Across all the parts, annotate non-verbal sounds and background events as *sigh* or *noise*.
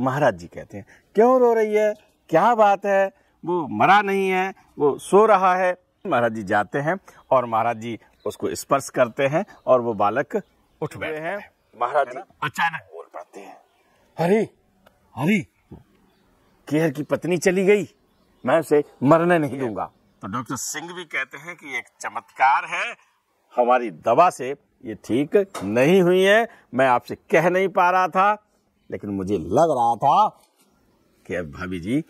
महाराज जी कहते हैं क्यों रो रही है क्या बात है वो मरा नहीं है वो सो रहा है महाराज जी जाते हैं और महाराज जी उसको स्पर्श करते हैं और वो बालक उठ गए हैं महाराज जी अचानक बोल पाते हैं हरी हरी केहर की पत्नी चली गई मैं उसे मरने नहीं दूंगा तो डॉक्टर सिंह भी कहते हैं कि एक चमत्कार है हमारी दवा से ये ठीक नहीं हुई है मैं आपसे कह नहीं पा रहा था लेकिन मुझे लग रहा था कि अब भाभी जी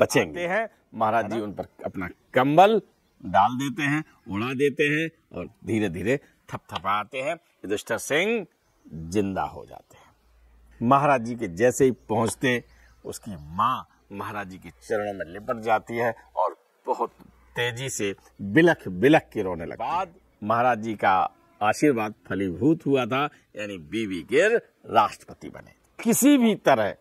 बचेंगे हैं महाराज जी उन पर अपना कंबल डाल देते हैं उड़ा देते हैं और धीरे धीरे थपथपाते हैं युधिष्ठर सिंह जिंदा हो जाते हैं महाराज जी के जैसे ही पहुंचते उसकी माँ महाराज जी के चरणों में लिपट जाती है और बहुत तेजी से बिलख बिलख के रोने लगे बाद महाराज जी का आशीर्वाद फलीभूत हुआ था यानी बीवी गिर राष्ट्रपति बने किसी भी तरह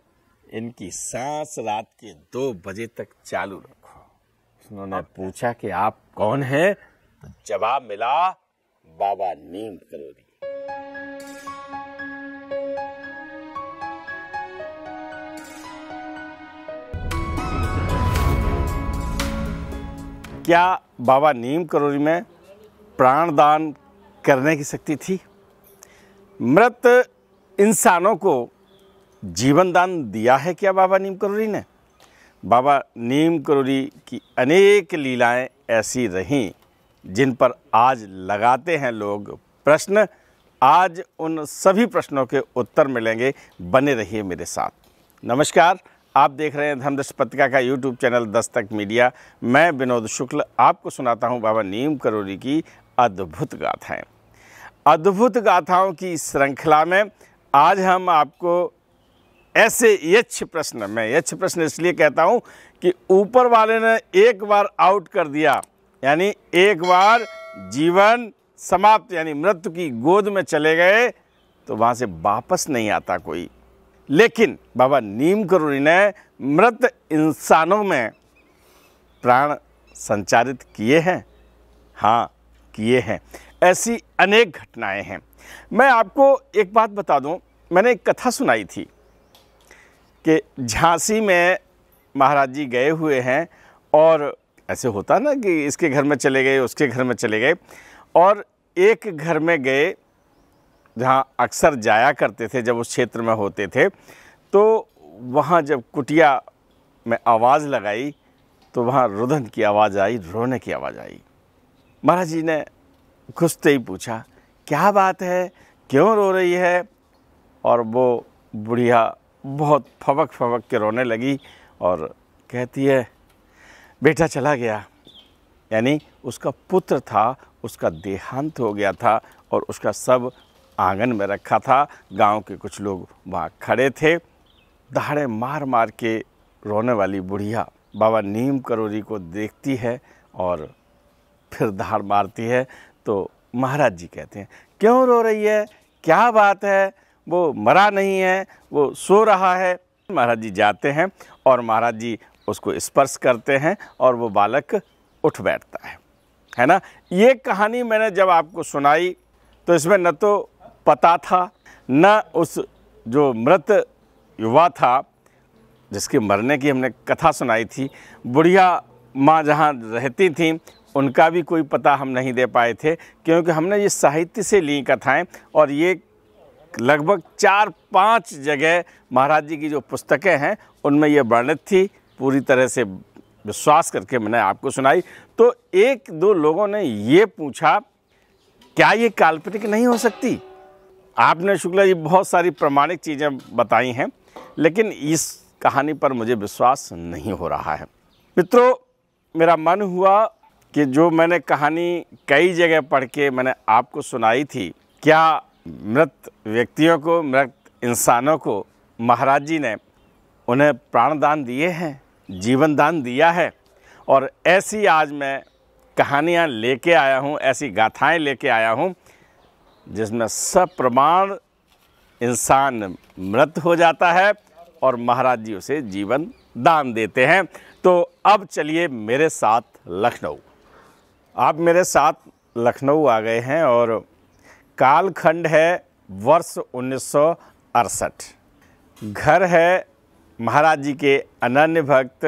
इनकी सांस रात के दो बजे तक चालू रखो उन्होंने पूछा कि आप कौन हैं तो जवाब मिला बाबा नीम करोरी क्या बाबा नीम करोरी में प्राण दान करने की शक्ति थी मृत इंसानों को जीवन दान दिया है क्या बाबा नीम करोरी ने बाबा नीम करोरी की अनेक लीलाएं ऐसी रहीं जिन पर आज लगाते हैं लोग प्रश्न आज उन सभी प्रश्नों के उत्तर मिलेंगे बने रहिए मेरे साथ नमस्कार आप देख रहे हैं धर्मदर्श पत्रिका का यूट्यूब चैनल दस्तक मीडिया मैं विनोद शुक्ल आपको सुनाता हूं बाबा नीम करोरी की अद्भुत गाथाएं अद्भुत गाथाओं की श्रृंखला में आज हम आपको ऐसे यक्ष प्रश्न मैं यक्ष प्रश्न इसलिए कहता हूं कि ऊपर वाले ने एक बार आउट कर दिया यानी एक बार जीवन समाप्त यानी मृत्यु की गोद में चले गए तो वहां से वापस नहीं आता कोई लेकिन बाबा नीम करूरी ने मृत इंसानों में प्राण संचारित किए हैं हाँ किए हैं ऐसी अनेक घटनाएं हैं मैं आपको एक बात बता दूं मैंने एक कथा सुनाई थी कि झांसी में महाराज जी गए हुए हैं और ऐसे होता ना कि इसके घर में चले गए उसके घर में चले गए और एक घर में गए जहाँ अक्सर जाया करते थे जब उस क्षेत्र में होते थे तो वहाँ जब कुटिया में आवाज़ लगाई तो वहाँ रुदन की आवाज़ आई रोने की आवाज़ आई महाराज जी ने घुसते ही पूछा क्या बात है क्यों रो रही है और वो बुढ़िया बहुत फवक फवक के रोने लगी और कहती है बेटा चला गया यानी उसका पुत्र था उसका देहांत हो गया था और उसका सब आंगन में रखा था गांव के कुछ लोग वहाँ खड़े थे दहाड़े मार मार के रोने वाली बुढ़िया बाबा नीम करोरी को देखती है और फिर दहाड़ मारती है तो महाराज जी कहते हैं क्यों रो रही है क्या बात है वो मरा नहीं है वो सो रहा है महाराज जी जाते हैं और महाराज जी उसको स्पर्श करते हैं और वो बालक उठ बैठता है है ना ये कहानी मैंने जब आपको सुनाई तो इसमें न तो पता था न उस जो मृत युवा था जिसके मरने की हमने कथा सुनाई थी बुढ़िया माँ जहाँ रहती थी उनका भी कोई पता हम नहीं दे पाए थे क्योंकि हमने ये साहित्य से ली कथाएं और ये लगभग चार पांच जगह महाराज जी की जो पुस्तकें हैं उनमें ये वर्णित थी पूरी तरह से विश्वास करके मैंने आपको सुनाई तो एक दो लोगों ने ये पूछा क्या ये काल्पनिक नहीं हो सकती आपने शुक्ला जी बहुत सारी प्रमाणिक चीज़ें बताई हैं लेकिन इस कहानी पर मुझे विश्वास नहीं हो रहा है मित्रों मेरा मन हुआ कि जो मैंने कहानी कई जगह पढ़ के मैंने आपको सुनाई थी क्या मृत व्यक्तियों को मृत इंसानों को महाराज जी ने उन्हें प्राणदान दिए हैं जीवन दान दिया है और ऐसी आज मैं कहानियाँ लेके आया हूँ ऐसी गाथाएँ लेके आया हूँ जिसमें सब प्रमाण इंसान मृत हो जाता है और महाराज जी उसे जीवन दान देते हैं तो अब चलिए मेरे साथ लखनऊ आप मेरे साथ लखनऊ आ गए हैं और कालखंड है वर्ष उन्नीस घर है महाराज जी के अनन्य भक्त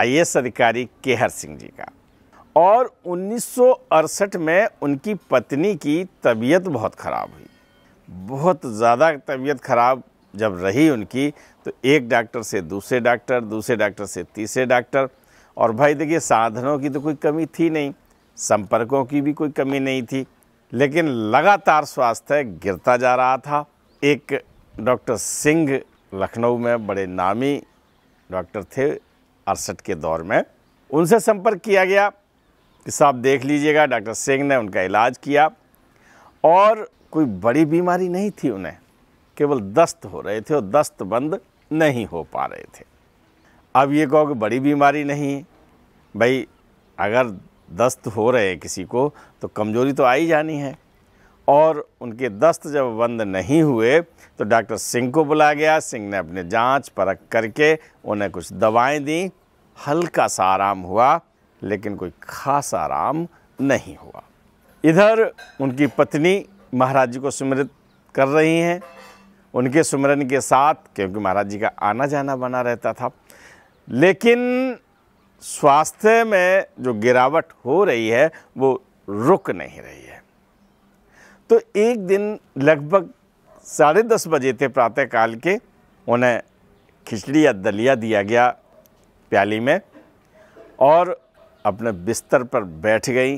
आई अधिकारी केहर सिंह जी का और उन्नीस में उनकी पत्नी की तबीयत बहुत ख़राब हुई बहुत ज़्यादा तबीयत ख़राब जब रही उनकी तो एक डॉक्टर से दूसरे डॉक्टर दूसरे डॉक्टर से तीसरे डॉक्टर और भाई देखिए साधनों की तो कोई कमी थी नहीं संपर्कों की भी कोई कमी नहीं थी लेकिन लगातार स्वास्थ्य गिरता जा रहा था एक डॉक्टर सिंह लखनऊ में बड़े नामी डॉक्टर थे अड़सठ के दौर में उनसे संपर्क किया गया कि साहब देख लीजिएगा डॉक्टर सिंह ने उनका इलाज किया और कोई बड़ी बीमारी नहीं थी उन्हें केवल दस्त हो रहे थे और दस्त बंद नहीं हो पा रहे थे अब ये कहो कि बड़ी बीमारी नहीं भाई अगर दस्त हो रहे हैं किसी को तो कमज़ोरी तो आई जानी है और उनके दस्त जब बंद नहीं हुए तो डॉक्टर सिंह को बुलाया गया सिंह ने अपने जांच परख करके उन्हें कुछ दवाएं दी हल्का सा आराम हुआ लेकिन कोई खास आराम नहीं हुआ इधर उनकी पत्नी महाराज जी को स्मृत कर रही हैं उनके सुमरन के साथ क्योंकि महाराज जी का आना जाना बना रहता था लेकिन स्वास्थ्य में जो गिरावट हो रही है वो रुक नहीं रही है तो एक दिन लगभग साढ़े दस बजे थे प्रातःकाल के उन्हें खिचड़ी या दलिया दिया गया प्याली में और अपने बिस्तर पर बैठ गई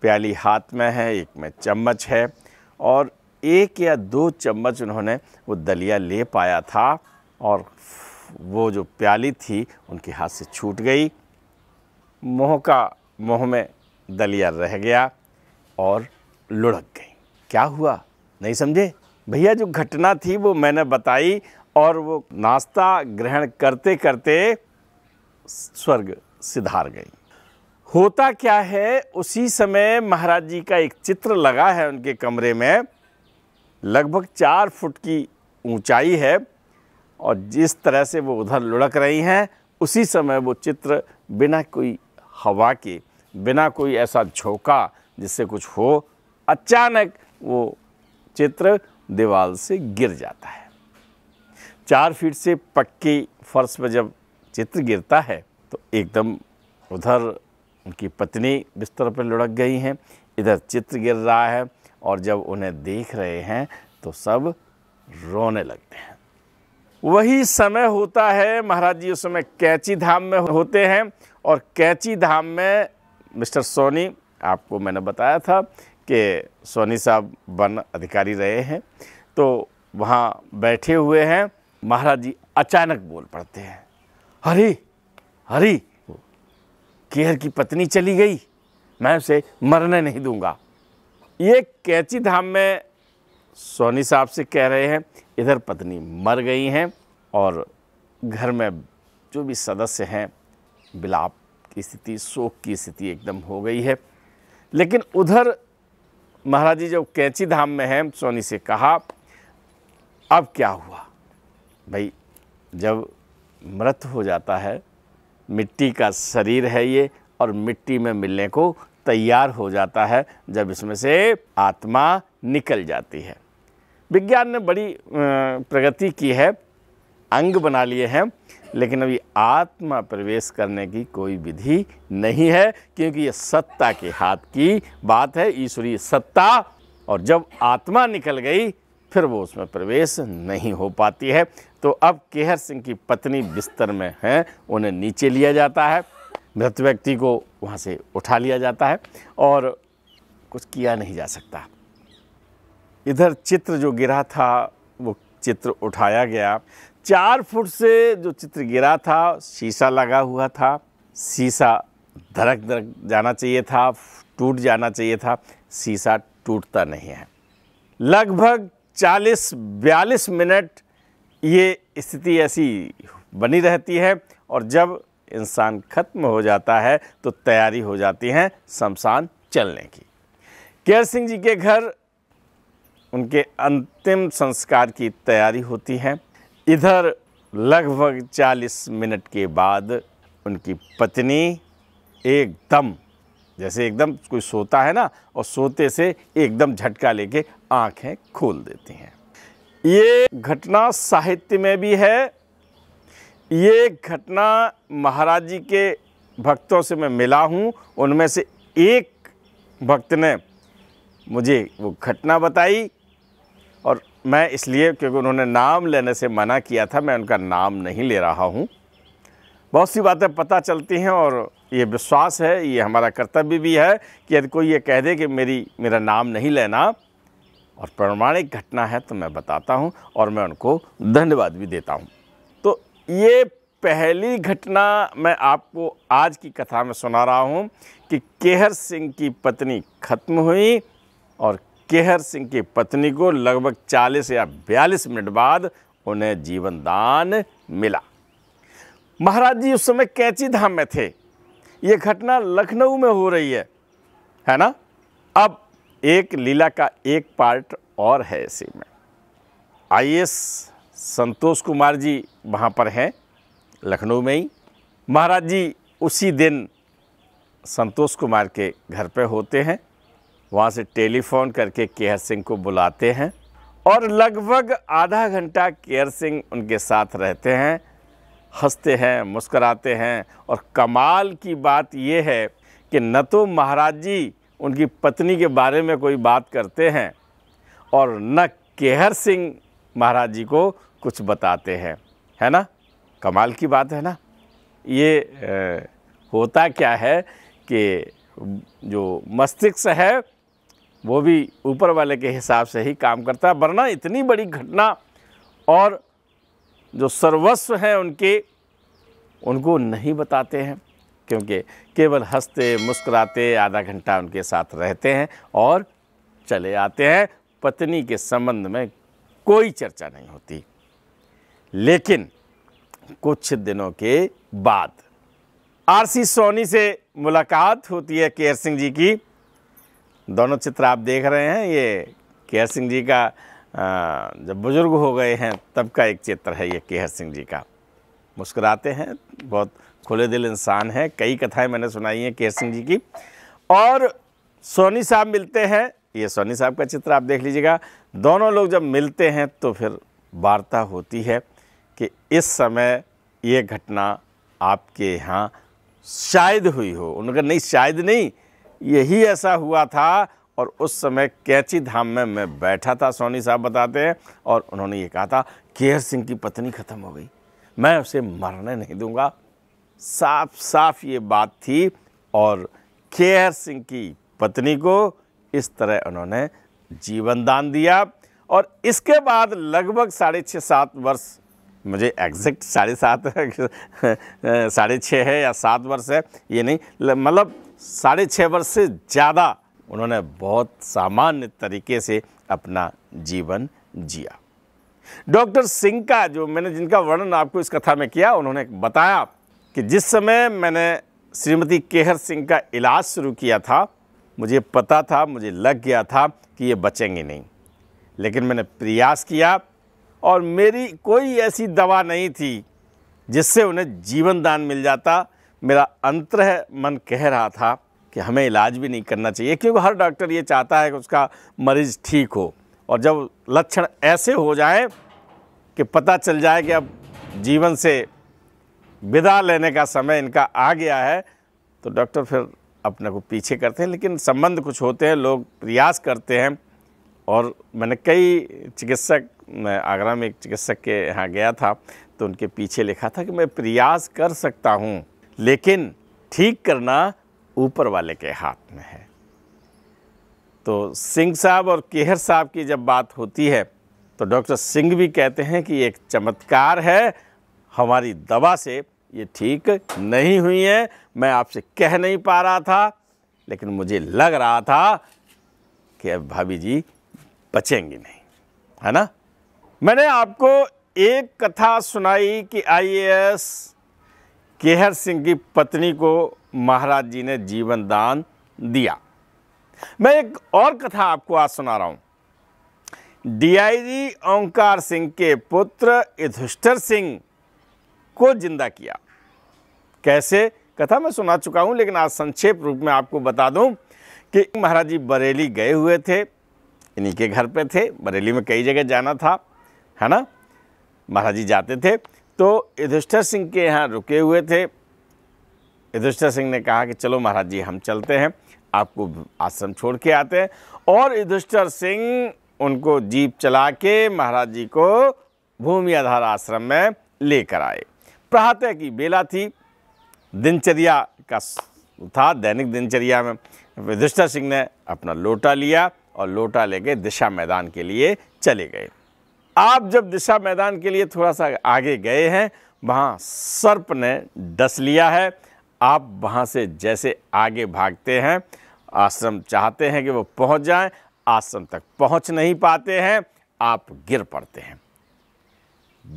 प्याली हाथ में है एक में चम्मच है और एक या दो चम्मच उन्होंने वो दलिया ले पाया था और वो जो प्याली थी उनके हाथ से छूट गई मोह का मोह में दलिया रह गया और लुढ़क गई क्या हुआ नहीं समझे भैया जो घटना थी वो मैंने बताई और वो नाश्ता ग्रहण करते करते स्वर्ग सिधार गई होता क्या है उसी समय महाराज जी का एक चित्र लगा है उनके कमरे में लगभग चार फुट की ऊंचाई है और जिस तरह से वो उधर लुढ़क रही हैं उसी समय वो चित्र बिना कोई हवा के बिना कोई ऐसा झोंका जिससे कुछ हो अचानक वो चित्र दीवार से गिर जाता है चार फीट से पक्के फर्श पर जब चित्र गिरता है तो एकदम उधर उनकी पत्नी बिस्तर पर लुढ़क गई हैं इधर चित्र गिर रहा है और जब उन्हें देख रहे हैं तो सब रोने लगते हैं वही समय होता है महाराज जी उस समय कैची धाम में होते हैं और कैची धाम में मिस्टर सोनी आपको मैंने बताया था कि सोनी साहब वन अधिकारी रहे हैं तो वहाँ बैठे हुए हैं महाराज जी अचानक बोल पड़ते हैं हरी हरी केहर की पत्नी चली गई मैं उसे मरने नहीं दूंगा ये कैची धाम में सोनी साहब से कह रहे हैं इधर पत्नी मर गई हैं और घर में जो भी सदस्य हैं बिलाप की स्थिति शोक की स्थिति एकदम हो गई है लेकिन उधर महाराज जी जब कैंची धाम में हैं सोनी से कहा अब क्या हुआ भाई जब मृत हो जाता है मिट्टी का शरीर है ये और मिट्टी में मिलने को तैयार हो जाता है जब इसमें से आत्मा निकल जाती है विज्ञान ने बड़ी प्रगति की है अंग बना लिए हैं लेकिन अभी आत्मा प्रवेश करने की कोई विधि नहीं है क्योंकि ये सत्ता के हाथ की बात है ईश्वरीय सत्ता और जब आत्मा निकल गई फिर वो उसमें प्रवेश नहीं हो पाती है तो अब केहर सिंह की पत्नी बिस्तर में हैं उन्हें नीचे लिया जाता है मृत व्यक्ति को वहाँ से उठा लिया जाता है और कुछ किया नहीं जा सकता इधर चित्र जो गिरा था वो चित्र उठाया गया चार फुट से जो चित्र गिरा था शीशा लगा हुआ था शीशा धड़क धड़क जाना चाहिए था टूट जाना चाहिए था शीशा टूटता नहीं है लगभग 40-42 मिनट ये स्थिति ऐसी बनी रहती है और जब इंसान खत्म हो जाता है तो तैयारी हो जाती है शमशान चलने की केयर सिंह जी के घर उनके अंतिम संस्कार की तैयारी होती है इधर लगभग 40 मिनट के बाद उनकी पत्नी एकदम जैसे एकदम कोई सोता है ना और सोते से एकदम झटका लेके आंखें खोल देती हैं ये घटना साहित्य में भी है ये घटना महाराज जी के भक्तों से मैं मिला हूँ उनमें से एक भक्त ने मुझे वो घटना बताई मैं इसलिए क्योंकि उन्होंने नाम लेने से मना किया था मैं उनका नाम नहीं ले रहा हूँ बहुत सी बातें पता चलती हैं और ये विश्वास है ये हमारा कर्तव्य भी है कि यदि कोई ये कह दे कि मेरी मेरा नाम नहीं लेना और प्रमाणिक घटना है तो मैं बताता हूँ और मैं उनको धन्यवाद भी देता हूँ तो ये पहली घटना मैं आपको आज की कथा में सुना रहा हूँ कि केहर सिंह की पत्नी खत्म हुई और केहर सिंह की पत्नी को लगभग 40 या 42 मिनट बाद उन्हें जीवन दान मिला महाराज जी उस समय कैची धाम में थे ये घटना लखनऊ में हो रही है है ना अब एक लीला का एक पार्ट और है इसी में आईएएस संतोष कुमार जी वहाँ पर हैं लखनऊ में ही महाराज जी उसी दिन संतोष कुमार के घर पे होते हैं वहाँ से टेलीफोन करके केहर सिंह को बुलाते हैं और लगभग आधा घंटा केहर सिंह उनके साथ रहते हैं हंसते हैं मुस्कराते हैं और कमाल की बात ये है कि न तो महाराज जी उनकी पत्नी के बारे में कोई बात करते हैं और न केहर सिंह महाराज जी को कुछ बताते हैं है ना कमाल की बात है ना ये ए, होता क्या है कि जो मस्तिष्क है वो भी ऊपर वाले के हिसाब से ही काम करता है वरना इतनी बड़ी घटना और जो सर्वस्व हैं उनके उनको नहीं बताते हैं क्योंकि केवल हंसते मुस्कुराते आधा घंटा उनके साथ रहते हैं और चले आते हैं पत्नी के संबंध में कोई चर्चा नहीं होती लेकिन कुछ दिनों के बाद आरसी सोनी से मुलाकात होती है केयर सिंह जी की दोनों चित्र आप देख रहे हैं ये केहर सिंह जी का जब बुज़ुर्ग हो गए हैं तब का एक चित्र है ये केहर सिंह जी का मुस्कुराते हैं बहुत खुले दिल इंसान हैं कई कथाएं मैंने सुनाई हैं केहर सिंह जी की और सोनी साहब मिलते हैं ये सोनी साहब का चित्र आप देख लीजिएगा दोनों लोग जब मिलते हैं तो फिर वार्ता होती है कि इस समय ये घटना आपके यहाँ शायद हुई हो उनका नहीं शायद नहीं यही ऐसा हुआ था और उस समय कैची धाम में मैं बैठा था सोनी साहब बताते हैं और उन्होंने ये कहा था केहर सिंह की पत्नी ख़त्म हो गई मैं उसे मरने नहीं दूंगा साफ साफ ये बात थी और केहर सिंह की पत्नी को इस तरह उन्होंने जीवन दान दिया और इसके बाद लगभग साढ़े छः सात वर्ष मुझे एग्जैक्ट साढ़े सात *laughs* साढ़े छः है या सात वर्ष है ये नहीं मतलब साढ़े छः वर्ष से ज़्यादा उन्होंने बहुत सामान्य तरीके से अपना जीवन जिया डॉक्टर सिंह का जो मैंने जिनका वर्णन आपको इस कथा में किया उन्होंने बताया कि जिस समय मैंने श्रीमती केहर सिंह का इलाज शुरू किया था मुझे पता था मुझे लग गया था कि ये बचेंगे नहीं लेकिन मैंने प्रयास किया और मेरी कोई ऐसी दवा नहीं थी जिससे उन्हें जीवन दान मिल जाता मेरा अंतर मन कह रहा था कि हमें इलाज भी नहीं करना चाहिए क्योंकि हर डॉक्टर ये चाहता है कि उसका मरीज़ ठीक हो और जब लक्षण ऐसे हो जाए कि पता चल जाए कि अब जीवन से विदा लेने का समय इनका आ गया है तो डॉक्टर फिर अपने को पीछे करते हैं लेकिन संबंध कुछ होते हैं लोग प्रयास करते हैं और मैंने कई चिकित्सक मैं आगरा में एक चिकित्सक के यहाँ गया था तो उनके पीछे लिखा था कि मैं प्रयास कर सकता हूँ लेकिन ठीक करना ऊपर वाले के हाथ में है तो सिंह साहब और केहर साहब की जब बात होती है तो डॉक्टर सिंह भी कहते हैं कि एक चमत्कार है हमारी दवा से ये ठीक नहीं हुई है मैं आपसे कह नहीं पा रहा था लेकिन मुझे लग रहा था कि अब भाभी जी बचेंगी नहीं है ना मैंने आपको एक कथा सुनाई कि आईएएस केहर सिंह की पत्नी को महाराज जी ने जीवन दान दिया मैं एक और कथा आपको आज सुना रहा हूं डीआईजी ओंकार सिंह के पुत्र युधिष्ठर सिंह को जिंदा किया कैसे कथा मैं सुना चुका हूं लेकिन आज संक्षेप रूप में आपको बता दूं कि महाराज जी बरेली गए हुए थे इन्हीं के घर पे थे बरेली में कई जगह जाना था है ना महाराज जी जाते थे तो युधिष्ठर सिंह के यहाँ रुके हुए थे युधिष्ठर सिंह ने कहा कि चलो महाराज जी हम चलते हैं आपको आश्रम छोड़ के आते हैं और युधिष्ठर सिंह उनको जीप चला के महाराज जी को भूमि आधार आश्रम में लेकर आए प्रातः की बेला थी दिनचर्या का था दैनिक दिनचर्या में युधिष्ठर सिंह ने अपना लोटा लिया और लोटा लेके दिशा मैदान के लिए चले गए आप जब दिशा मैदान के लिए थोड़ा सा आगे गए हैं वहाँ सर्प ने डस लिया है आप वहाँ से जैसे आगे भागते हैं आश्रम चाहते हैं कि वो पहुँच जाएं आश्रम तक पहुँच नहीं पाते हैं आप गिर पड़ते हैं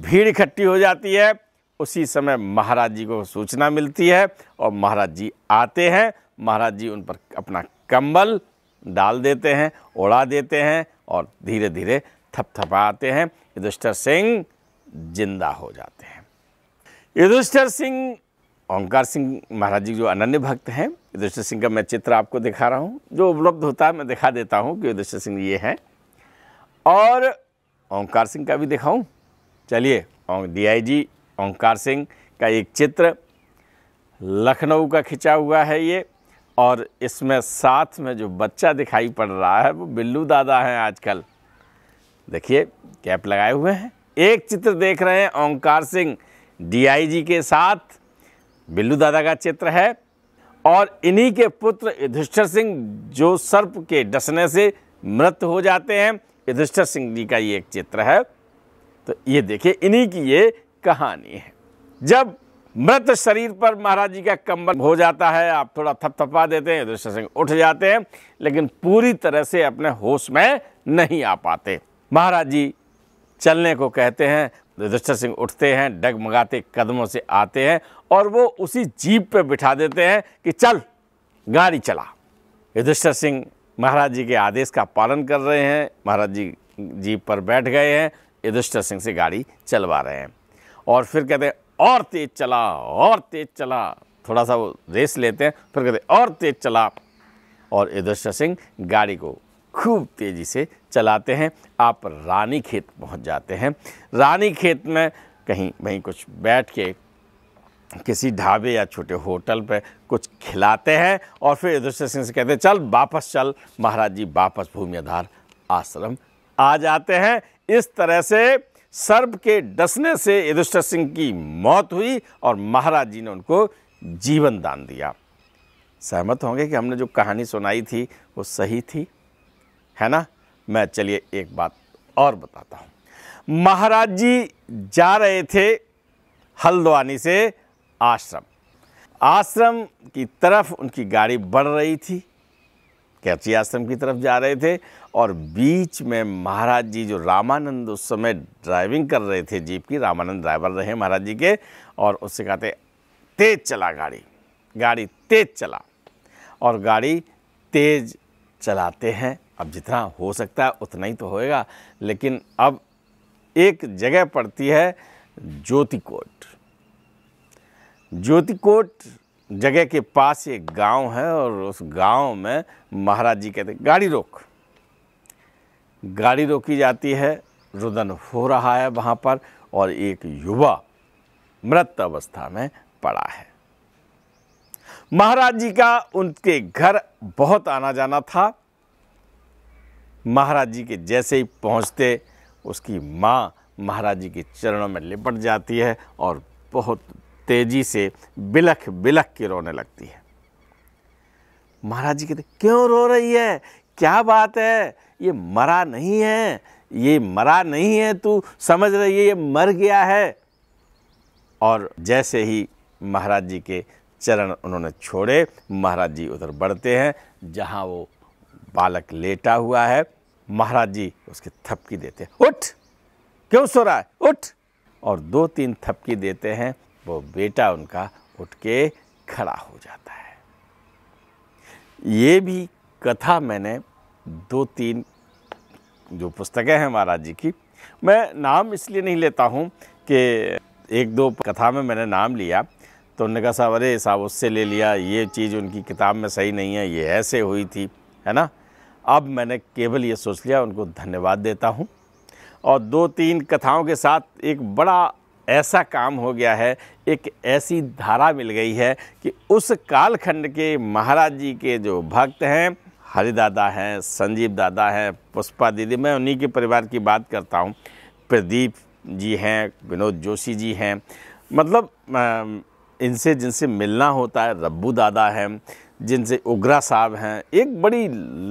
भीड़ इकट्ठी हो जाती है उसी समय महाराज जी को सूचना मिलती है और महाराज जी आते हैं महाराज जी उन पर अपना कंबल डाल देते हैं ओढ़ा देते हैं और धीरे धीरे थपथपाते हैं युधिष्ठर सिंह जिंदा हो जाते हैं युधिष्ठर सिंह ओंकार सिंह महाराज जी जो अनन्य भक्त हैं युधिष्ठर सिंह का मैं चित्र आपको दिखा रहा हूँ जो उपलब्ध होता है मैं दिखा देता हूँ कि युधिष्ठर सिंह ये हैं और ओंकार सिंह का भी दिखाऊँ चलिए डी आई जी ओंकार सिंह का एक चित्र लखनऊ का खिंचा हुआ है ये और इसमें साथ में जो बच्चा दिखाई पड़ रहा है वो बिल्लू दादा हैं आजकल देखिए कैप लगाए हुए हैं एक चित्र देख रहे हैं ओंकार सिंह डीआईजी के साथ बिल्लू दादा का चित्र है और इन्हीं के पुत्र युधिष्ठर सिंह जो सर्प के डसने से मृत हो जाते हैं युधिष्ठर सिंह जी का ये एक चित्र है तो ये देखिए इन्हीं की ये कहानी है जब मृत शरीर पर महाराज जी का कंबल हो जाता है आप थोड़ा थपथपा देते हैं युधिष्ठर सिंह उठ जाते हैं लेकिन पूरी तरह से अपने होश में नहीं आ पाते महाराज जी चलने को कहते हैं युधिष्ठर सिंह उठते हैं डगमगाते कदमों से आते हैं और वो उसी जीप पे बिठा देते हैं कि चल गाड़ी चला युधिष्ठर सिंह महाराज जी के आदेश का पालन कर रहे हैं महाराज जी जीप पर बैठ गए हैं युधिष्ठर सिंह से गाड़ी चलवा रहे हैं और फिर कहते हैं और तेज चला और तेज चला थोड़ा सा वो रेस लेते हैं फिर कहते हैं और तेज चला और युधिष्ठर सिंह गाड़ी को खूब तेज़ी से चलाते हैं आप रानी खेत पहुँच जाते हैं रानी खेत में कहीं वहीं कुछ बैठ के किसी ढाबे या छोटे होटल पे कुछ खिलाते हैं और फिर युधिष्ठिर सिंह से कहते हैं चल वापस चल महाराज जी वापस भूमि आधार आश्रम आ जाते हैं इस तरह से सर्प के डसने से युधिष्ठिर सिंह की मौत हुई और महाराज जी ने उनको जीवन दान दिया सहमत होंगे कि हमने जो कहानी सुनाई थी वो सही थी है ना मैं चलिए एक बात और बताता हूँ महाराज जी जा रहे थे हल्द्वानी से आश्रम आश्रम की तरफ उनकी गाड़ी बढ़ रही थी कैची आश्रम की तरफ जा रहे थे और बीच में महाराज जी जो रामानंद उस समय ड्राइविंग कर रहे थे जीप की रामानंद ड्राइवर रहे महाराज जी के और उससे कहते तेज चला गाड़ी गाड़ी तेज चला और गाड़ी तेज चलाते हैं अब जितना हो सकता है उतना ही तो होएगा लेकिन अब एक जगह पड़ती है ज्योति कोट ज्योति कोट जगह के पास एक गांव है और उस गांव में महाराज जी कहते गाड़ी रोक गाड़ी रोकी जाती है रुदन हो रहा है वहां पर और एक युवा मृत अवस्था में पड़ा है महाराज जी का उनके घर बहुत आना जाना था महाराज जी के जैसे ही पहुंचते उसकी माँ महाराज जी के चरणों में लिपट जाती है और बहुत तेजी से बिलख बिलख के रोने लगती है महाराज जी कहते क्यों रो रही है क्या बात है ये मरा नहीं है ये मरा नहीं है तू समझ रही है ये मर गया है और जैसे ही महाराज जी के चरण उन्होंने छोड़े महाराज जी उधर बढ़ते हैं जहाँ वो बालक लेटा हुआ है महाराज जी उसके थपकी देते हैं उठ क्यों सो रहा है उठ और दो तीन थपकी देते हैं वो बेटा उनका उठ के खड़ा हो जाता है ये भी कथा मैंने दो तीन जो पुस्तकें हैं महाराज जी की मैं नाम इसलिए नहीं लेता हूँ कि एक दो कथा में मैंने नाम लिया तो उन्होंने कहा साहब अरे साहब उससे ले लिया ये चीज़ उनकी किताब में सही नहीं है ये ऐसे हुई थी है ना अब मैंने केवल ये सोच लिया उनको धन्यवाद देता हूँ और दो तीन कथाओं के साथ एक बड़ा ऐसा काम हो गया है एक ऐसी धारा मिल गई है कि उस कालखंड के महाराज जी के जो भक्त हैं हरि दादा हैं संजीव दादा हैं पुष्पा दीदी मैं उन्हीं के परिवार की बात करता हूँ प्रदीप जी हैं विनोद जोशी जी हैं मतलब इनसे जिनसे मिलना होता है रब्बू दादा हैं जिनसे उग्रा साहब हैं एक बड़ी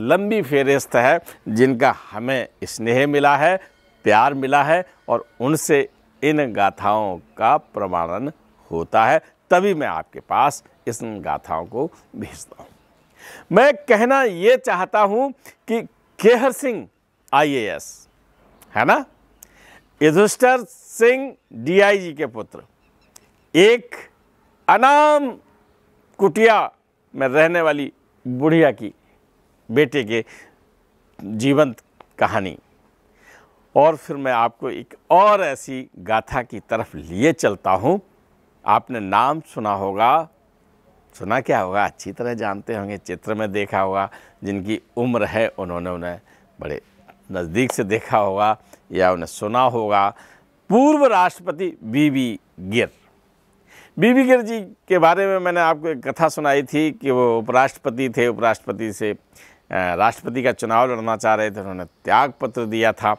लंबी फहरिस्त है जिनका हमें स्नेह मिला है प्यार मिला है और उनसे इन गाथाओं का प्रमाणन होता है तभी मैं आपके पास इस गाथाओं को भेजता हूँ मैं कहना ये चाहता हूँ कि केहर सिंह आईएएस है ना युधिष्ठर सिंह डीआईजी के पुत्र एक अनाम कुटिया में रहने वाली बुढ़िया की बेटे के जीवंत कहानी और फिर मैं आपको एक और ऐसी गाथा की तरफ लिए चलता हूँ आपने नाम सुना होगा सुना क्या होगा अच्छी तरह जानते होंगे चित्र में देखा होगा जिनकी उम्र है उन्होंने उन्हें बड़े नज़दीक से देखा होगा या उन्हें सुना होगा पूर्व राष्ट्रपति बी बी गिर बीबी गिर जी के बारे में मैंने आपको एक कथा सुनाई थी कि वो उपराष्ट्रपति थे उपराष्ट्रपति से राष्ट्रपति का चुनाव लड़ना चाह रहे थे उन्होंने त्याग पत्र दिया था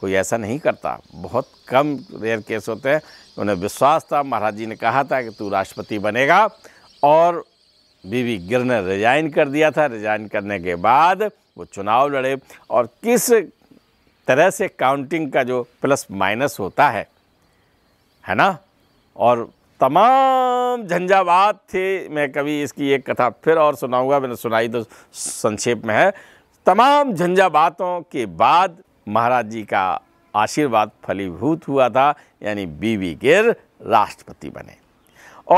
कोई ऐसा नहीं करता बहुत कम रेयर केस होते हैं उन्हें विश्वास था महाराज जी ने कहा था कि तू राष्ट्रपति बनेगा और बीबी गिर ने रिजाइन कर दिया था रिजाइन करने के बाद वो चुनाव लड़े और किस तरह से काउंटिंग का जो प्लस माइनस होता है है ना और तमाम झंझावात थे मैं कभी इसकी एक कथा फिर और सुनाऊंगा मैंने सुनाई तो संक्षेप में है तमाम झंझावातों के बाद महाराज जी का आशीर्वाद फलीभूत हुआ था यानी बीवी गिर राष्ट्रपति बने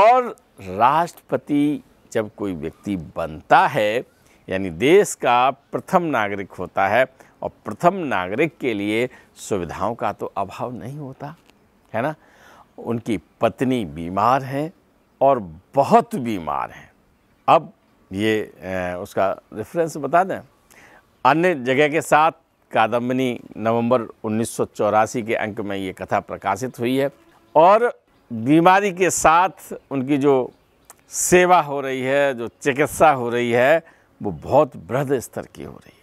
और राष्ट्रपति जब कोई व्यक्ति बनता है यानी देश का प्रथम नागरिक होता है और प्रथम नागरिक के लिए सुविधाओं का तो अभाव नहीं होता है ना उनकी पत्नी बीमार हैं और बहुत बीमार हैं अब ये उसका रेफरेंस बता दें अन्य जगह के साथ कादम्बनी नवंबर उन्नीस के अंक में ये कथा प्रकाशित हुई है और बीमारी के साथ उनकी जो सेवा हो रही है जो चिकित्सा हो रही है वो बहुत बृहद स्तर की हो रही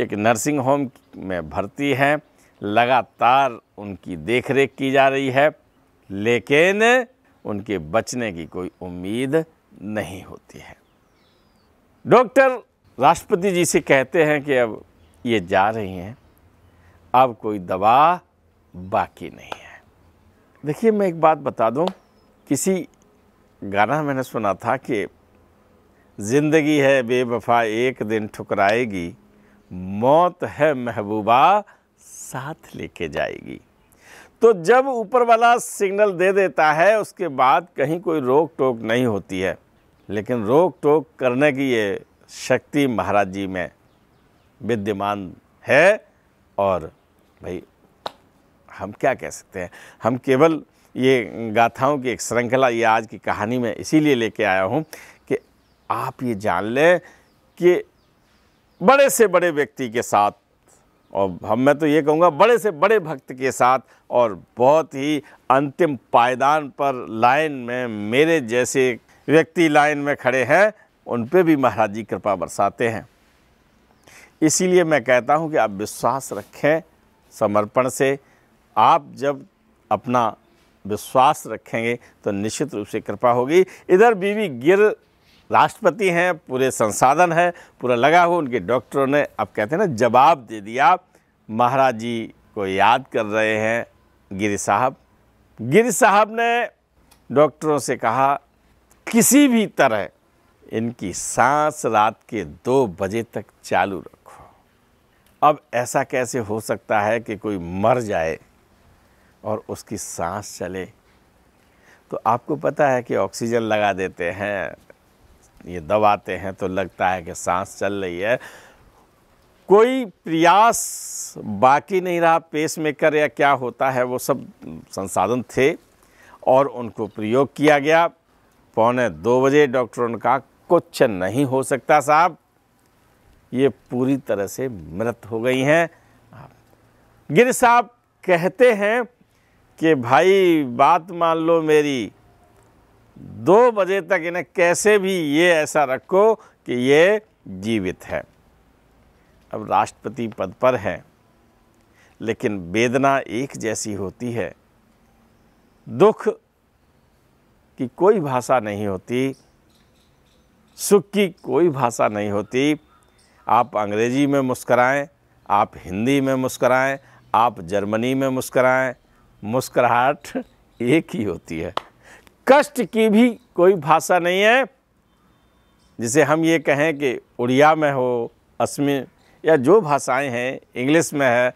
है एक नर्सिंग होम में भर्ती हैं लगातार उनकी देखरेख की जा रही है लेकिन उनके बचने की कोई उम्मीद नहीं होती है डॉक्टर राष्ट्रपति जी से कहते हैं कि अब ये जा रही हैं अब कोई दवा बाकी नहीं है देखिए मैं एक बात बता दूं किसी गाना मैंने सुना था कि ज़िंदगी है बेवफा एक दिन ठुकराएगी मौत है महबूबा साथ लेके जाएगी तो जब ऊपर वाला सिग्नल दे देता है उसके बाद कहीं कोई रोक टोक नहीं होती है लेकिन रोक टोक करने की ये शक्ति महाराज जी में विद्यमान है और भाई हम क्या कह सकते हैं हम केवल ये गाथाओं की एक श्रृंखला ये आज की कहानी में इसीलिए लेके आया हूँ कि आप ये जान लें कि बड़े से बड़े व्यक्ति के साथ और हम मैं तो ये कहूँगा बड़े से बड़े भक्त के साथ और बहुत ही अंतिम पायदान पर लाइन में मेरे जैसे व्यक्ति लाइन में खड़े हैं उन पे भी महाराज जी कृपा बरसाते हैं इसीलिए मैं कहता हूँ कि आप विश्वास रखें समर्पण से आप जब अपना विश्वास रखेंगे तो निश्चित रूप से कृपा होगी इधर बीवी गिर राष्ट्रपति हैं पूरे संसाधन है पूरा लगा हुआ उनके डॉक्टरों ने अब कहते हैं ना जवाब दे दिया महाराज जी को याद कर रहे हैं गिरी साहब गिरी साहब ने डॉक्टरों से कहा किसी भी तरह इनकी सांस रात के दो बजे तक चालू रखो अब ऐसा कैसे हो सकता है कि कोई मर जाए और उसकी सांस चले तो आपको पता है कि ऑक्सीजन लगा देते हैं ये दबाते हैं तो लगता है कि सांस चल रही है कोई प्रयास बाकी नहीं रहा पेस मेकर या क्या होता है वो सब संसाधन थे और उनको प्रयोग किया गया पौने दो बजे डॉक्टरों उनका कुछ नहीं हो सकता साहब ये पूरी तरह से मृत हो गई हैं गिर साहब कहते हैं कि भाई बात मान लो मेरी दो बजे तक इन्हें कैसे भी ये ऐसा रखो कि ये जीवित है अब राष्ट्रपति पद पर है लेकिन वेदना एक जैसी होती है दुख की कोई भाषा नहीं होती सुख की कोई भाषा नहीं होती आप अंग्रेज़ी में मुस्कराएं आप हिंदी में मुस्कराएं आप जर्मनी में मुस्कराएं मुस्कराहट एक ही होती है कष्ट की भी कोई भाषा नहीं है जिसे हम ये कहें कि उड़िया में हो असमी या जो भाषाएं हैं इंग्लिश में है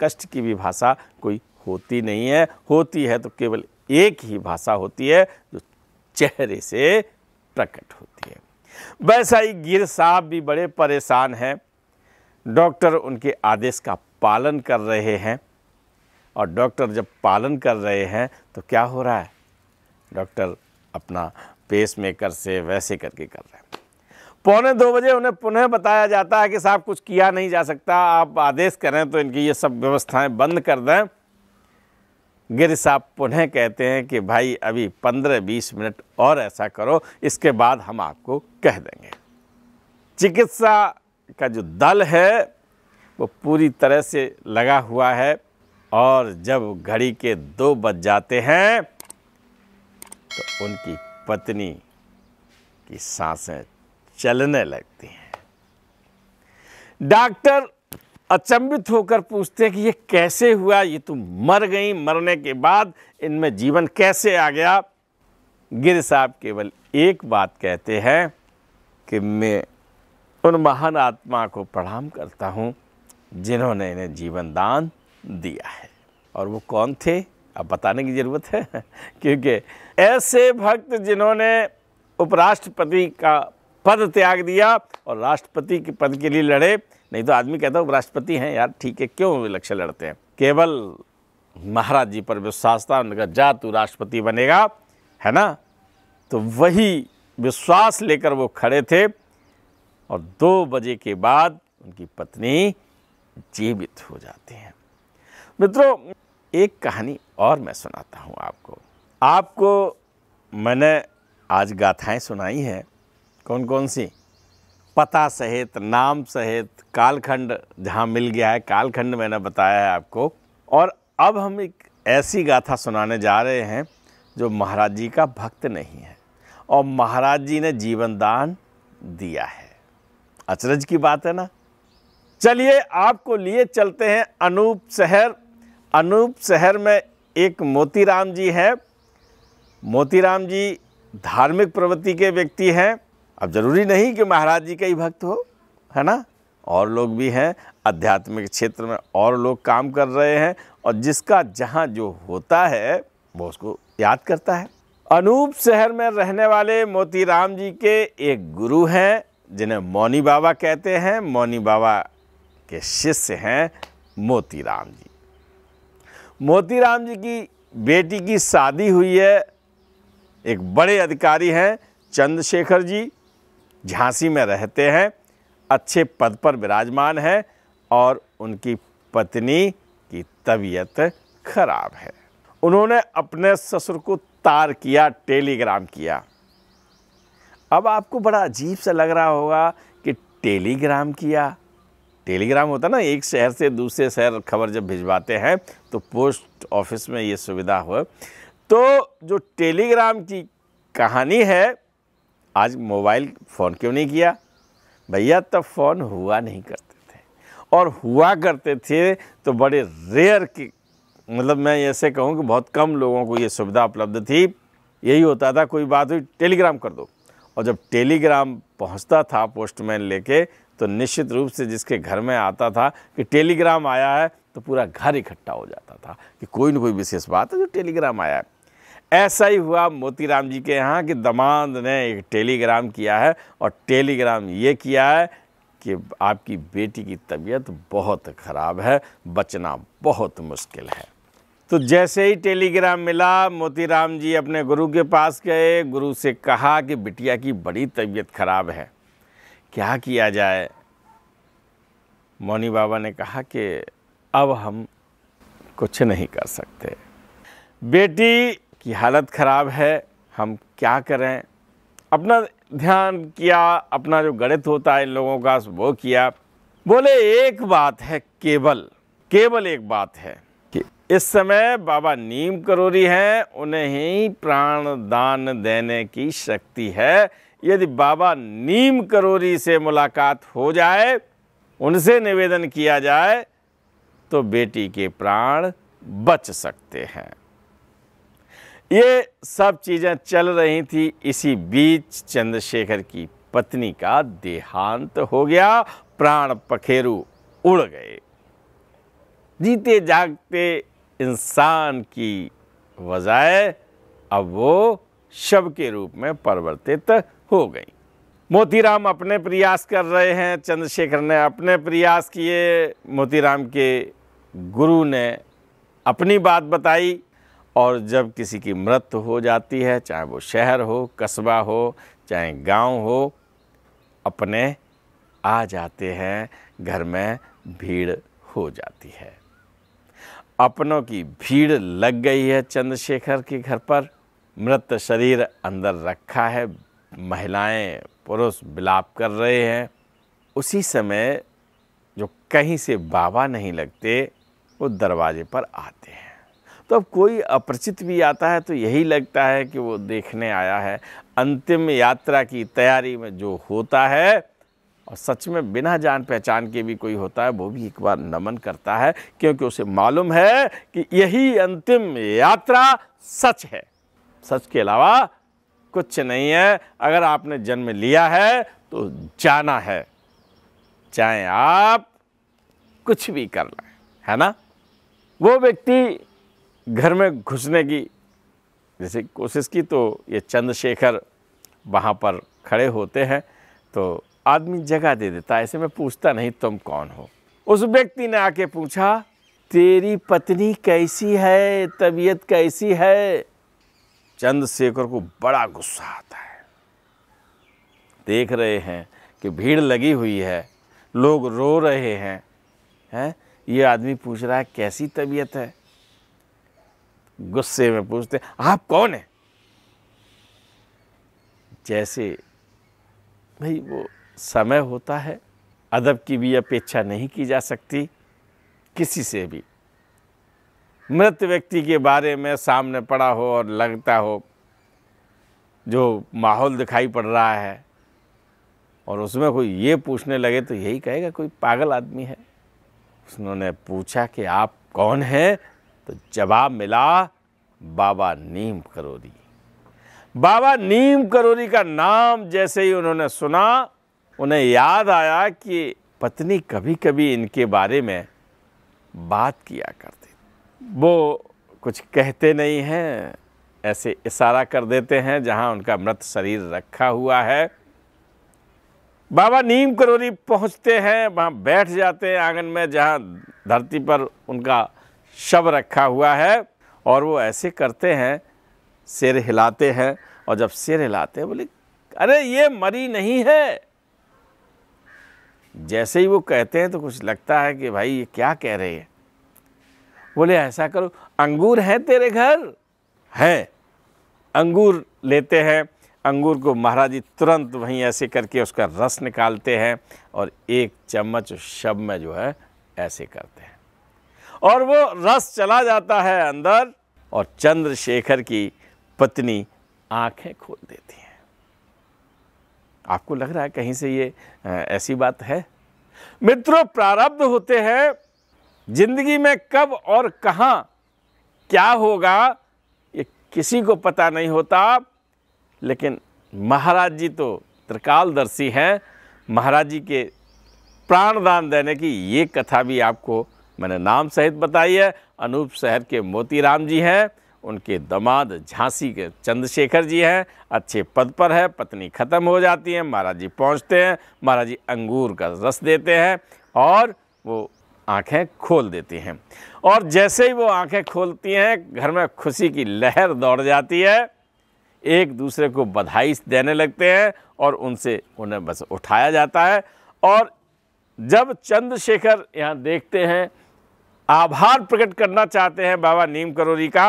कष्ट की भी भाषा कोई होती नहीं है होती है तो केवल एक ही भाषा होती है जो चेहरे से प्रकट होती है वैसा ही गिर साहब भी बड़े परेशान हैं डॉक्टर उनके आदेश का पालन कर रहे हैं और डॉक्टर जब पालन कर रहे हैं तो क्या हो रहा है डॉक्टर अपना पेस मेकर से वैसे करके कर रहे हैं पौने दो बजे उन्हें पुनः बताया जाता है कि साहब कुछ किया नहीं जा सकता आप आदेश करें तो इनकी ये सब व्यवस्थाएं बंद कर दें गिर साहब पुनः कहते हैं कि भाई अभी पंद्रह बीस मिनट और ऐसा करो इसके बाद हम आपको कह देंगे चिकित्सा का जो दल है वो पूरी तरह से लगा हुआ है और जब घड़ी के दो बज जाते हैं तो उनकी पत्नी की सांसें चलने लगती हैं डॉक्टर अचंभित होकर पूछते हैं कि ये कैसे हुआ ये तो मर गई मरने के बाद इनमें जीवन कैसे आ गया गिर साहब केवल एक बात कहते हैं कि मैं उन महान आत्मा को प्रणाम करता हूँ जिन्होंने इन्हें जीवन दान दिया है और वो कौन थे अब बताने की ज़रूरत है *laughs* क्योंकि ऐसे भक्त जिन्होंने उपराष्ट्रपति का पद त्याग दिया और राष्ट्रपति के पद के लिए लड़े नहीं तो आदमी कहता है उपराष्ट्रपति हैं यार ठीक है क्यों इलेक्शन लड़ते हैं केवल महाराज जी पर विश्वास था उनका जा तू राष्ट्रपति बनेगा है ना तो वही विश्वास लेकर वो खड़े थे और दो बजे के बाद उनकी पत्नी जीवित हो जाती हैं मित्रों एक कहानी और मैं सुनाता हूँ आपको आपको मैंने आज गाथाएं सुनाई हैं कौन कौन सी पता सहित नाम सहित कालखंड जहाँ मिल गया है कालखंड मैंने बताया है आपको और अब हम एक ऐसी गाथा सुनाने जा रहे हैं जो महाराज जी का भक्त नहीं है और महाराज जी ने जीवन दान दिया है अचरज की बात है ना चलिए आपको लिए चलते हैं अनूप शहर अनूप शहर में एक मोतीराम जी हैं मोतीराम जी धार्मिक प्रवृत्ति के व्यक्ति हैं अब जरूरी नहीं कि महाराज जी का ही भक्त हो है ना और लोग भी हैं आध्यात्मिक क्षेत्र में और लोग काम कर रहे हैं और जिसका जहाँ जो होता है वो उसको याद करता है अनूप शहर में रहने वाले मोतीराम जी के एक गुरु हैं जिन्हें मौनी बाबा कहते हैं मौनी बाबा के शिष्य हैं मोतीराम जी मोतीराम जी की बेटी की शादी हुई है एक बड़े अधिकारी हैं चंद्रशेखर जी झांसी में रहते हैं अच्छे पद पर विराजमान हैं और उनकी पत्नी की तबीयत खराब है उन्होंने अपने ससुर को तार किया टेलीग्राम किया अब आपको बड़ा अजीब सा लग रहा होगा कि टेलीग्राम किया टेलीग्राम होता ना एक शहर से दूसरे शहर खबर जब भिजवाते हैं तो पोस्ट ऑफिस में ये सुविधा हो तो जो टेलीग्राम की कहानी है आज मोबाइल फ़ोन क्यों नहीं किया भैया तब फ़ोन हुआ नहीं करते थे और हुआ करते थे तो बड़े रेयर की मतलब मैं ऐसे कहूँ कि बहुत कम लोगों को ये सुविधा उपलब्ध थी यही होता था कोई बात हुई टेलीग्राम कर दो और जब टेलीग्राम पहुंचता था पोस्टमैन लेके तो निश्चित रूप से जिसके घर में आता था कि टेलीग्राम आया है तो पूरा घर इकट्ठा हो जाता था कि कोई ना कोई विशेष बात है जो टेलीग्राम आया है ऐसा ही हुआ मोतीराम जी के यहाँ कि दमाद ने एक टेलीग्राम किया है और टेलीग्राम ये किया है कि आपकी बेटी की तबीयत बहुत ख़राब है बचना बहुत मुश्किल है तो जैसे ही टेलीग्राम मिला मोतीराम जी अपने गुरु के पास गए गुरु से कहा कि बिटिया की बड़ी तबीयत खराब है क्या किया जाए मौनी बाबा ने कहा कि अब हम कुछ नहीं कर सकते बेटी कि हालत ख़राब है हम क्या करें अपना ध्यान किया अपना जो गणित होता है इन लोगों का वो किया बोले एक बात है केवल केवल एक बात है कि इस समय बाबा नीम करोरी हैं उन्हें ही प्राण दान देने की शक्ति है यदि बाबा नीम करोरी से मुलाकात हो जाए उनसे निवेदन किया जाए तो बेटी के प्राण बच सकते हैं ये सब चीज़ें चल रही थी इसी बीच चंद्रशेखर की पत्नी का देहांत हो गया प्राण पखेरु उड़ गए जीते जागते इंसान की वजाय अब वो शव के रूप में परिवर्तित हो गई मोतीराम अपने प्रयास कर रहे हैं चंद्रशेखर ने अपने प्रयास किए मोतीराम के गुरु ने अपनी बात बताई और जब किसी की मृत्यु हो जाती है चाहे वो शहर हो कस्बा हो चाहे गांव हो अपने आ जाते हैं घर में भीड़ हो जाती है अपनों की भीड़ लग गई है चंद्रशेखर के घर पर मृत शरीर अंदर रखा है महिलाएं पुरुष बिलाप कर रहे हैं उसी समय जो कहीं से बाबा नहीं लगते वो दरवाजे पर आते हैं तो अब कोई अपरिचित भी आता है तो यही लगता है कि वो देखने आया है अंतिम यात्रा की तैयारी में जो होता है और सच में बिना जान पहचान के भी कोई होता है वो भी एक बार नमन करता है क्योंकि उसे मालूम है कि यही अंतिम यात्रा सच है सच के अलावा कुछ नहीं है अगर आपने जन्म लिया है तो जाना है चाहे आप कुछ भी कर लें है ना वो व्यक्ति घर में घुसने की जैसे कोशिश की तो ये चंद्रशेखर वहाँ पर खड़े होते हैं तो आदमी जगह दे देता ऐसे में पूछता नहीं तुम कौन हो उस व्यक्ति ने आके पूछा तेरी पत्नी कैसी है तबीयत कैसी है चंद्रशेखर को बड़ा गुस्सा आता है देख रहे हैं कि भीड़ लगी हुई है लोग रो रहे हैं हैं ये आदमी पूछ रहा है कैसी तबीयत है गुस्से में पूछते आप कौन है जैसे भाई वो समय होता है अदब की भी अपेक्षा नहीं की जा सकती किसी से भी मृत व्यक्ति के बारे में सामने पड़ा हो और लगता हो जो माहौल दिखाई पड़ रहा है और उसमें कोई ये पूछने लगे तो यही कहेगा कोई पागल आदमी है उसने पूछा कि आप कौन हैं तो जवाब मिला बाबा नीम करोरी बाबा नीम करोरी का नाम जैसे ही उन्होंने सुना उन्हें याद आया कि पत्नी कभी कभी इनके बारे में बात किया करती वो कुछ कहते नहीं हैं ऐसे इशारा कर देते हैं जहां उनका मृत शरीर रखा हुआ है बाबा नीम करोरी पहुंचते हैं वहां बैठ जाते हैं आंगन में जहां धरती पर उनका शव रखा हुआ है और वो ऐसे करते हैं सिर हिलाते हैं और जब सिर हिलाते हैं बोले अरे ये मरी नहीं है जैसे ही वो कहते हैं तो कुछ लगता है कि भाई ये क्या कह रहे हैं बोले ऐसा करो अंगूर हैं तेरे घर हैं अंगूर लेते हैं अंगूर को महाराज जी तुरंत वहीं ऐसे करके उसका रस निकालते हैं और एक चम्मच शब में जो है ऐसे करते हैं और वो रस चला जाता है अंदर और चंद्रशेखर की पत्नी आंखें खोल देती हैं आपको लग रहा है कहीं से ये ऐसी बात है मित्रों प्रारब्ध होते हैं जिंदगी में कब और कहाँ क्या होगा ये किसी को पता नहीं होता लेकिन महाराज जी तो त्रिकालदर्शी हैं महाराज जी के प्राणदान देने की ये कथा भी आपको मैंने नाम सहित बताई है अनूप शहर के मोतीराम जी हैं उनके दामाद झांसी के चंद्रशेखर जी हैं अच्छे पद पर है पत्नी ख़त्म हो जाती है महाराज जी पहुँचते हैं महाराज जी अंगूर का रस देते हैं और वो आंखें खोल देती हैं और जैसे ही वो आंखें खोलती हैं घर में खुशी की लहर दौड़ जाती है एक दूसरे को बधाई देने लगते हैं और उनसे उन्हें बस उठाया जाता है और जब चंद्रशेखर यहाँ देखते हैं आभार प्रकट करना चाहते हैं बाबा नीम करोरी का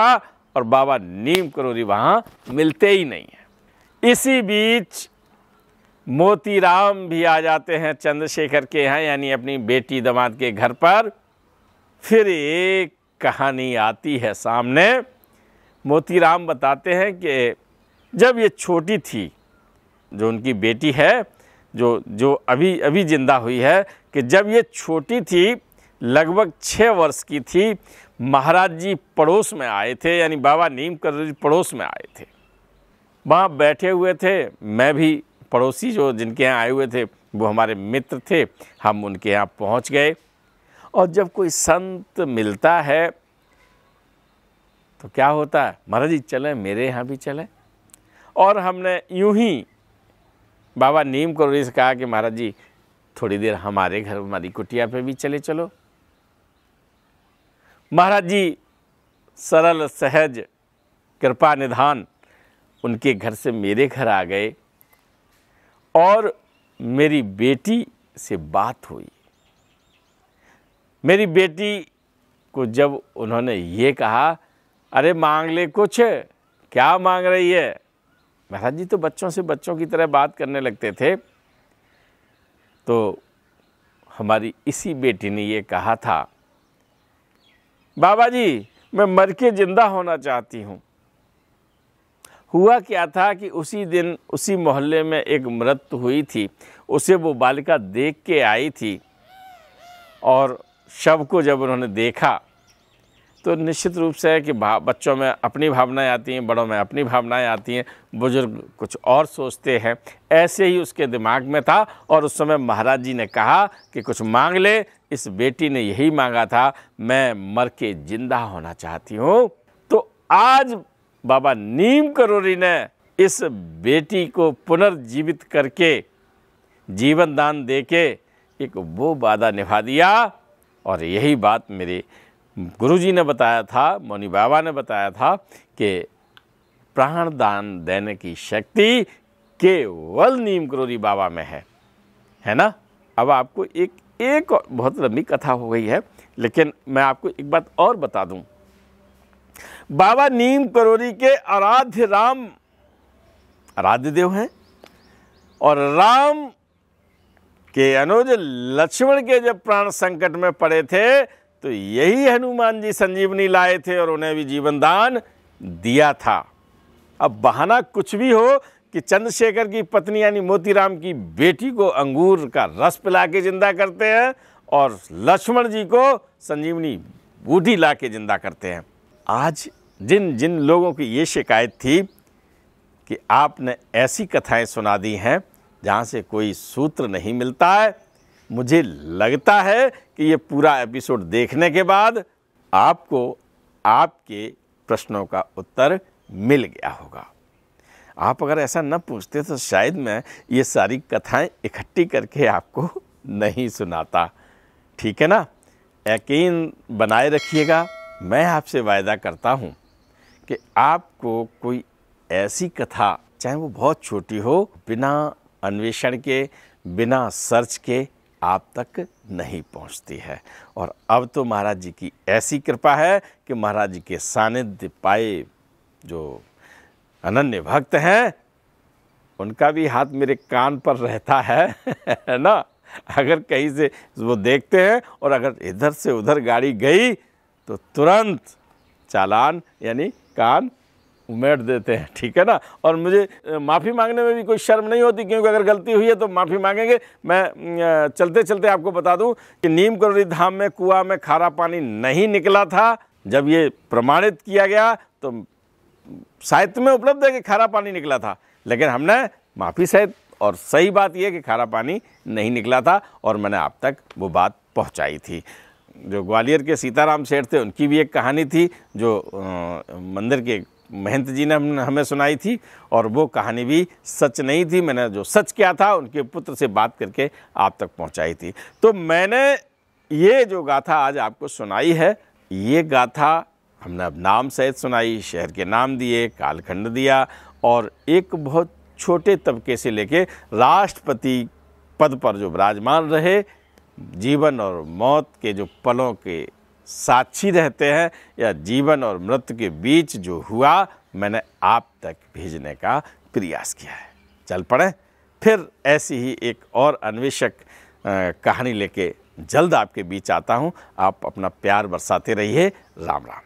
और बाबा नीम करोरी वहाँ मिलते ही नहीं हैं इसी बीच मोतीराम भी आ जाते हैं चंद्रशेखर के यहाँ यानी अपनी बेटी दामाद के घर पर फिर एक कहानी आती है सामने मोतीराम बताते हैं कि जब ये छोटी थी जो उनकी बेटी है जो जो अभी अभी ज़िंदा हुई है कि जब ये छोटी थी लगभग छः वर्ष की थी महाराज जी पड़ोस में आए थे यानी बाबा नीम जी पड़ोस में आए थे वहाँ बैठे हुए थे मैं भी पड़ोसी जो जिनके यहाँ आए हुए थे वो हमारे मित्र थे हम उनके यहाँ पहुँच गए और जब कोई संत मिलता है तो क्या होता है महाराज जी चलें मेरे यहाँ भी चलें और हमने यूं ही बाबा नीम करोड़ी से कहा कि महाराज जी थोड़ी देर हमारे घर हमारी कुटिया पे भी चले चलो महाराज जी सरल सहज कृपा निधान उनके घर से मेरे घर आ गए और मेरी बेटी से बात हुई मेरी बेटी को जब उन्होंने ये कहा अरे मांग ले कुछ क्या मांग रही है महाराज जी तो बच्चों से बच्चों की तरह बात करने लगते थे तो हमारी इसी बेटी ने ये कहा था बाबा जी मैं मर के ज़िंदा होना चाहती हूँ हुआ क्या था कि उसी दिन उसी मोहल्ले में एक मृत्यु हुई थी उसे वो बालिका देख के आई थी और शव को जब उन्होंने देखा तो निश्चित रूप से है कि बच्चों में अपनी भावनाएं आती हैं बड़ों में अपनी भावनाएं आती हैं बुजुर्ग कुछ और सोचते हैं ऐसे ही उसके दिमाग में था और उस समय महाराज जी ने कहा कि कुछ मांग ले इस बेटी ने यही मांगा था मैं मर के जिंदा होना चाहती हूँ तो आज बाबा नीम करोरी ने इस बेटी को पुनर्जीवित करके जीवन दान दे के एक वो वादा निभा दिया और यही बात मेरे गुरुजी ने बताया था मौनी बाबा ने बताया था कि प्राण दान देने की शक्ति केवल नीम करोरी बाबा में है है ना अब आपको एक एक बहुत लंबी कथा हो गई है लेकिन मैं आपको एक बात और बता दूं बाबा नीम करोरी के आराध्य राम आराध्य देव हैं और राम के अनुज लक्ष्मण के जब प्राण संकट में पड़े थे तो यही हनुमान जी संजीवनी लाए थे और उन्हें भी जीवन दान दिया था अब बहाना कुछ भी हो कि चंद्रशेखर की पत्नी यानी मोतीराम की बेटी को अंगूर का रस पिला के जिंदा करते हैं और लक्ष्मण जी को संजीवनी बूढ़ी ला के जिंदा करते हैं आज जिन जिन लोगों की ये शिकायत थी कि आपने ऐसी कथाएं सुना दी हैं जहाँ से कोई सूत्र नहीं मिलता है मुझे लगता है कि ये पूरा एपिसोड देखने के बाद आपको आपके प्रश्नों का उत्तर मिल गया होगा आप अगर ऐसा न पूछते तो शायद मैं ये सारी कथाएं इकट्ठी करके आपको नहीं सुनाता ठीक है ना यकीन बनाए रखिएगा मैं आपसे वायदा करता हूँ कि आपको कोई ऐसी कथा चाहे वो बहुत छोटी हो बिना अन्वेषण के बिना सर्च के आप तक नहीं पहुंचती है और अब तो महाराज जी की ऐसी कृपा है कि महाराज जी के सानिध्य पाए जो अनन्य भक्त हैं उनका भी हाथ मेरे कान पर रहता है है ना अगर कहीं से वो देखते हैं और अगर इधर से उधर गाड़ी गई तो तुरंत चालान यानी कान उमेट देते हैं ठीक है ना और मुझे माफ़ी मांगने में भी कोई शर्म नहीं होती क्योंकि अगर गलती हुई है तो माफ़ी मांगेंगे मैं चलते चलते आपको बता दूं कि नीम करोड़ी धाम में कुआ में खारा पानी नहीं निकला था जब ये प्रमाणित किया गया तो साहित्य में उपलब्ध है कि खारा पानी निकला था लेकिन हमने माफ़ी सहित और सही बात यह कि खारा पानी नहीं निकला था और मैंने आप तक वो बात पहुंचाई थी जो ग्वालियर के सीताराम सेठ थे उनकी भी एक कहानी थी जो आ, मंदिर के महंत जी ने हमें सुनाई थी और वो कहानी भी सच नहीं थी मैंने जो सच क्या था उनके पुत्र से बात करके आप तक पहुंचाई थी तो मैंने ये जो गाथा आज आपको सुनाई है ये गाथा हमने अब नाम सहित सुनाई शहर के नाम दिए कालखंड दिया और एक बहुत छोटे तबके से लेके राष्ट्रपति पद पर जो विराजमान रहे जीवन और मौत के जो पलों के साक्षी रहते हैं या जीवन और मृत्यु के बीच जो हुआ मैंने आप तक भेजने का प्रयास किया है चल पड़े फिर ऐसी ही एक और अन्वेषक कहानी लेके जल्द आपके बीच आता हूँ आप अपना प्यार बरसाते रहिए राम राम